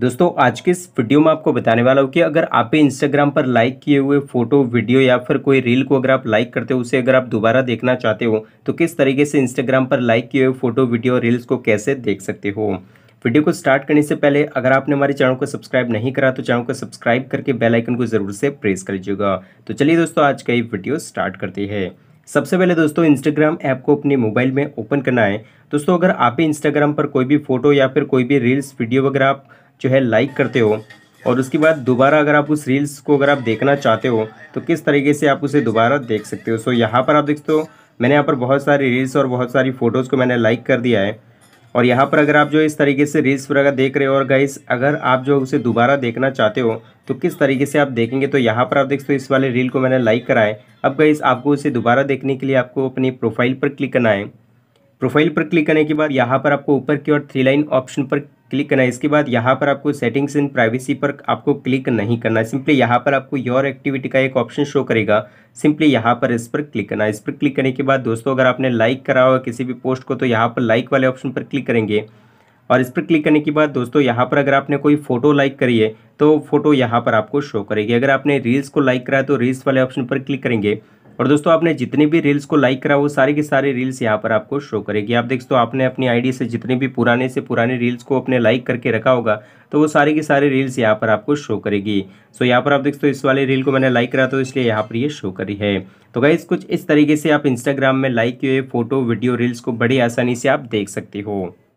दोस्तों आज के इस वीडियो में आपको बताने वाला हूँ कि अगर आप इंस्टाग्राम पर लाइक किए हुए फोटो वीडियो या फिर कोई रील को अगर आप लाइक करते हो उसे अगर आप दोबारा देखना चाहते हो तो किस तरीके से इंस्टाग्राम पर लाइक किए हुए फोटो वीडियो रील्स को कैसे देख सकते हो वीडियो को स्टार्ट करने से पहले अगर आपने हमारे चैनल को सब्सक्राइब नहीं करा तो चैनल को सब्सक्राइब करके बेल आइकन को ज़रूर से प्रेस कर लीजिएगा तो चलिए दोस्तों आज का ये वीडियो स्टार्ट करते हैं सबसे पहले दोस्तों इंस्टाग्राम ऐप को अपने मोबाइल में ओपन करना है दोस्तों अगर आप इंस्टाग्राम पर कोई भी फोटो या फिर कोई भी रील्स वीडियो वगैरह आप जो है लाइक करते हो और उसके बाद दोबारा अगर आप उस रील्स को अगर आप देखना चाहते हो तो किस तरीके से आप उसे दोबारा देख सकते हो सो यहाँ पर आप देखते हो मैंने यहाँ पर बहुत सारी रील्स और बहुत सारी फ़ोटोज़ को मैंने लाइक कर दिया है और यहाँ पर अगर आप जो इस तरीके से रील्स पर अगर देख रहे हो और गाइस अगर आप जो उसे दोबारा देखना चाहते हो तो किस तरीके से आप देखेंगे तो यहाँ पर आप देख सकते हो इस वाले रील को मैंने लाइक करा है अब गाइस आपको उसे दोबारा देखने के लिए आपको अपनी प्रोफाइल पर क्लिक करना है प्रोफाइल पर क्लिक करने के बाद यहाँ पर आपको ऊपर की ओर थ्री लाइन ऑप्शन पर क्लिक करना है इसके बाद यहाँ पर आपको सेटिंग्स इन प्राइवेसी पर आपको क्लिक नहीं करना है सिंपली यहाँ पर आपको योर एक्टिविटी का एक ऑप्शन शो करेगा सिंपली यहाँ पर इस पर क्लिक करना है इस पर क्लिक करने के बाद दोस्तों अगर आपने लाइक करा हो किसी भी पोस्ट को तो यहाँ पर लाइक वाले ऑप्शन पर क्लिक करेंगे और इस पर क्लिक करने के बाद दोस्तों यहाँ पर अगर आपने कोई फोटो लाइक करी है तो फोटो यहाँ पर आपको शो करेगी अगर आपने रील्स को लाइक करा तो रील्स वाले ऑप्शन पर क्लिक करेंगे और दोस्तों आपने जितनी भी रील्स को लाइक करा वो सारी की सारी रील्स यहाँ पर आपको शो करेगी आप देखते हो आपने अपनी आईडी से जितने भी पुराने से पुराने रील्स को अपने लाइक करके रखा होगा तो वो सारी की सारी रील्स यहाँ पर आपको शो करेगी सो यहाँ पर आप देखते हो इस वाले रील को मैंने लाइक करा तो इसलिए यहाँ पर ये शो करी है तो गाइज कुछ इस तरीके से आप इंस्टाग्राम में लाइक किए फोटो वीडियो रील्स को बड़ी आसानी से आप देख सकते हो